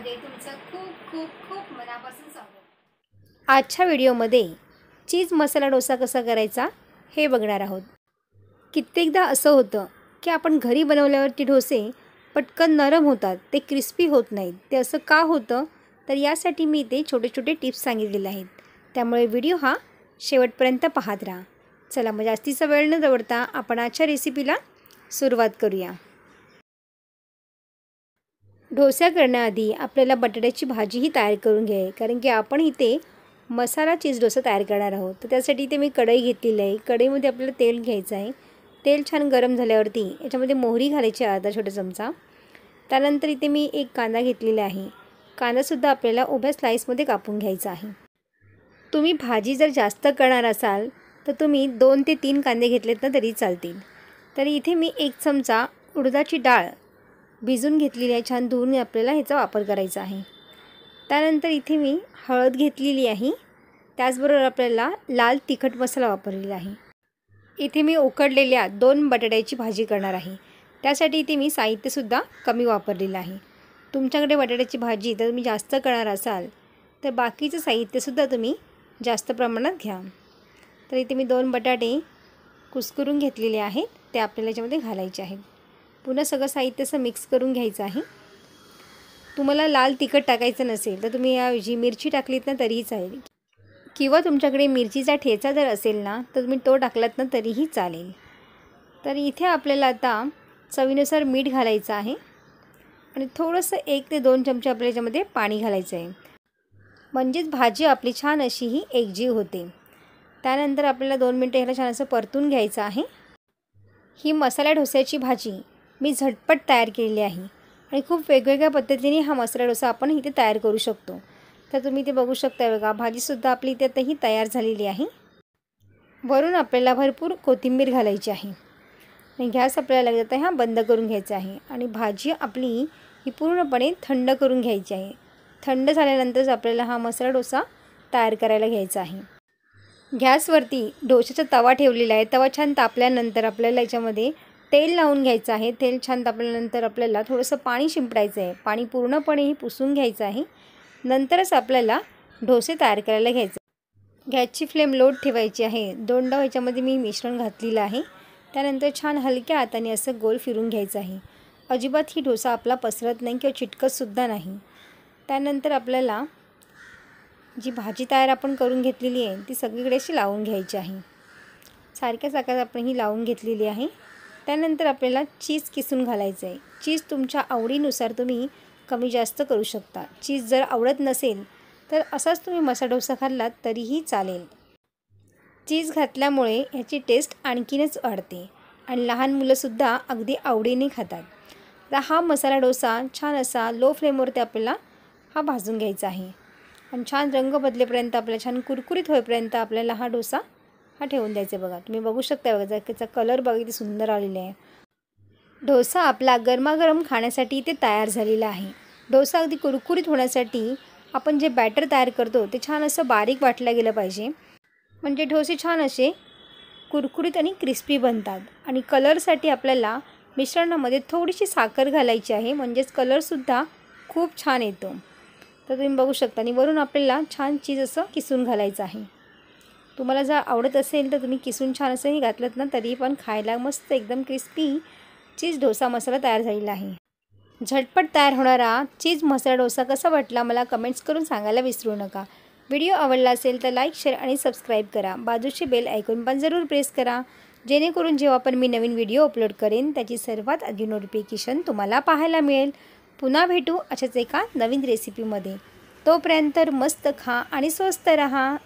व्हिडिओमध्ये तुमचं खूप खूप खूप मनापासून स्वागत आजच्या व्हिडिओमध्ये चीज मसाला डोसा कसा करायचा हे बघणार आहोत कित्येकदा असं होतं की आपण घरी बनवल्यावरती डोसे पटकन नरम होतात ते क्रिस्पी होत नाहीत ते असं का होतं तर यासाठी मी इथे छोटे छोटे टिप्स सांगितलेले आहेत त्यामुळे व्हिडिओ हा शेवटपर्यंत पाहत राहा चला मग जास्तीचा वेळ न दवडता आपण आजच्या रेसिपीला सुरुवात करूया डोसा करण्याआधी आपल्याला बटाट्याची भाजीही तयार करून घ्याय कारण की आपण इथे मसाला चीज डोसा तयार करणार आहोत तर त्यासाठी इथे मी कढई घेतलेली आहे कढईमध्ये आपल्याला तेल घ्यायचं आहे तेल छान गरम झाल्यावरती याच्यामध्ये मोहरी घालायची आहे अर्धा छोटा चमचा त्यानंतर इथे मी एक कांदा घेतलेला आहे कांदासुद्धा आपल्याला उभ्या स्लाईसमध्ये कापून घ्यायचा आहे तुम्ही भाजी जर जास्त करणार असाल तर तुम्ही दोन ते तीन कांदे घेतलेत ना तरी चालतील तर इथे मी एक चमचा उडदाची डाळ भिजून घेतलेली आहे छान धुवून आपल्याला ह्याचा वापर करायचा आहे त्यानंतर इथे मी हळद घेतलेली आहे त्याचबरोबर आपल्याला लाल तिखट मसाला वापरलेला आहे इथे मी उकडलेल्या दोन बटाट्याची भाजी करणार आहे त्यासाठी इथे मी साहित्यसुद्धा कमी वापरलेलं आहे तुमच्याकडे बटाट्याची भाजी जर तुम्ही जास्त करणार असाल तर बाकीचं साहित्यसुद्धा तुम्ही जास्त प्रमाणात घ्या तर इथे मी दोन बटाटे कुस्करून घेतलेले आहेत ते आपल्याला याच्यामध्ये घालायचे आहेत पुन्हा सगळं साहित्य असं मिक्स करून घ्यायचं आहे तुम्हाला लाल तिखट टाकायचं नसेल तर तुम्ही याऐवजी मिरची टाकलीत ना तरीही चालेल किंवा तुमच्याकडे मिरचीचा ठेचा जर असेल ना तर तुम्ही तो टाकलात ना तरीही चालेल तर इथे आपल्याला आता चवीनुसार मीठ घालायचं आहे आणि थोडंसं एक ते दोन चमचे आपल्या याच्यामध्ये पाणी घालायचं आहे म्हणजेच भाजी आपली छान अशी ही एकजीव होते त्यानंतर आपल्याला दोन मिनटं ह्याला छान असं परतून घ्यायचं आहे ही मसाला ढोस्याची भाजी मी झटपट तयार केलेली आहे आणि खूप वेगवेगळ्या पद्धतीने हा मसाला डोसा आपण इथे तयार करू शकतो तर तुम्ही इथे बघू शकता बघा भाजीसुद्धा आपली इथे आताही तयार झालेली आहे वरून आपल्याला भरपूर कोथिंबीर घालायची आहे आणि गॅस आपल्याला लागत आहे हा बंद करून घ्यायचा आहे आणि भाजी आपली ही पूर्णपणे थंड करून घ्यायची आहे थंड झाल्यानंतरच आपल्याला हा मसाला डोसा तयार करायला घ्यायचा आहे गॅसवरती डोशाचा तवा ठेवलेला आहे तवा छान तापल्यानंतर आपल्याला याच्यामध्ये तेल लावून घ्यायचं आहे तेल छान तापल्यानंतर आपल्याला थोडंसं पाणी शिंपडायचं आहे पाणी पूर्णपणेही पुसून घ्यायचं आहे नंतरच आपल्याला ढोसे तयार करायला घ्यायचं गॅसची फ्लेम लोट ठेवायची आहे दोन डाव ह्याच्यामध्ये मी मिश्रण घातलेलं आहे त्यानंतर छान हलक्या हाताने असं गोल फिरून घ्यायचं आहे अजिबात ही ढोसा आपला पसरत नाही किंवा चिटकतसुद्धा नाही त्यानंतर आपल्याला जी भाजी तयार आपण करून घेतलेली आहे ती सगळीकडे अशी लावून घ्यायची आहे सारख्या सारख्या आपण ही लावून घेतलेली आहे त्यानंतर आपल्याला चीज किसून घालायचं आहे चीज तुमच्या आवडीनुसार तुम्ही कमी जास्त करू शकता चीज जर आवडत नसेल तर असाच तुम्ही मसाला डोसा खाल्लात तरीही चालेल चीज घातल्यामुळे ह्याची टेस्ट आणखीनच वाढते आणि लहान मुलंसुद्धा अगदी आवडीने खातात तर हा मसाला डोसा छान असा लो फ्लेमवरती आपल्याला हा भाजून घ्यायचा आहे आणि छान रंग बदलेपर्यंत आपल्याला छान कुरकुरीत होईपर्यंत आपल्याला हा डोसा हा ठेवून द्यायचं बघा तुम्ही बघू शकता बघा जर त्याचा कलर बघा किती सुंदर आलेला आहे डोसा आपला गरमागरम खाण्यासाठी ते तयार झालेला आहे डोसा अगदी कुरकुरीत होण्यासाठी आपण जे बॅटर तयार करतो ते छान असं बारीक वाटलं गेलं पाहिजे म्हणजे डोसे छान असे कुरकुरीत आणि क्रिस्पी बनतात आणि कलरसाठी आपल्याला मिश्रणामध्ये थोडीशी साखर घालायची आहे म्हणजेच कलरसुद्धा खूप छान येतो तर तुम्ही बघू शकता आणि वरून आपल्याला छान चीज असं किसून घालायचं आहे तुम्हाला जर आवडत असेल तर तुम्ही किसून छान असंही घातलं ना तरी पण खायला मस्त एकदम क्रिस्पी चीज डोसा मसाला तयार झालेला आहे झटपट तयार होणारा चीज मसाला डोसा कसा वाटला मला कमेंट्स करून सांगायला विसरू नका व्हिडिओ आवडला असेल तर लाईक शेअर आणि सबस्क्राईब करा बाजूची बेल ऐकून पण जरूर प्रेस करा जेणेकरून जेव्हा पण मी नवीन व्हिडिओ अपलोड करेन त्याची सर्वात आधी नोटिफिकेशन तुम्हाला पाहायला मिळेल पुन्हा भेटू अशाच एका नवीन रेसिपीमध्ये तोपर्यंत मस्त खा आणि स्वस्त रहा